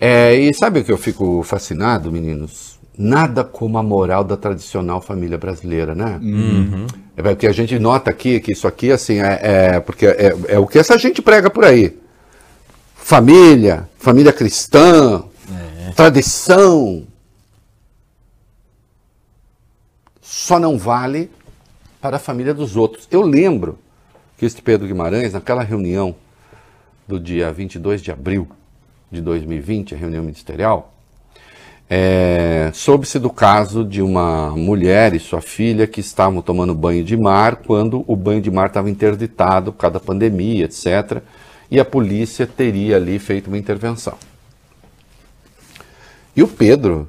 É, e sabe o que eu fico fascinado, meninos? Nada como a moral da tradicional família brasileira, né? Uhum. É porque a gente nota aqui que isso aqui, assim, é, é porque é, é, o que essa gente prega por aí. Família, família cristã, é. tradição. Só não vale para a família dos outros. Eu lembro que este Pedro Guimarães, naquela reunião do dia 22 de abril de 2020, a reunião ministerial, é, soube-se do caso de uma mulher e sua filha que estavam tomando banho de mar quando o banho de mar estava interditado por causa da pandemia, etc. E a polícia teria ali feito uma intervenção. E o Pedro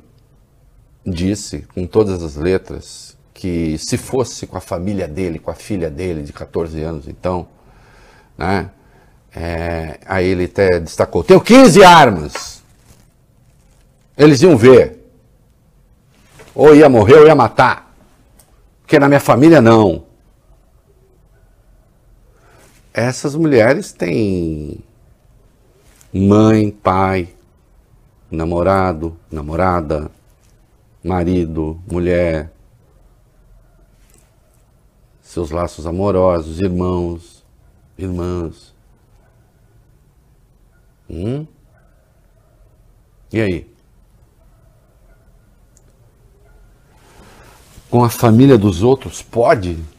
disse, com todas as letras, que se fosse com a família dele, com a filha dele, de 14 anos, então, né, é, aí ele até destacou: tenho 15 armas. Eles iam ver. Ou ia morrer ou ia matar. Porque na minha família não. Essas mulheres têm mãe, pai, namorado, namorada, marido, mulher, seus laços amorosos, irmãos, irmãs. Hum? E aí? Com a família dos outros, pode?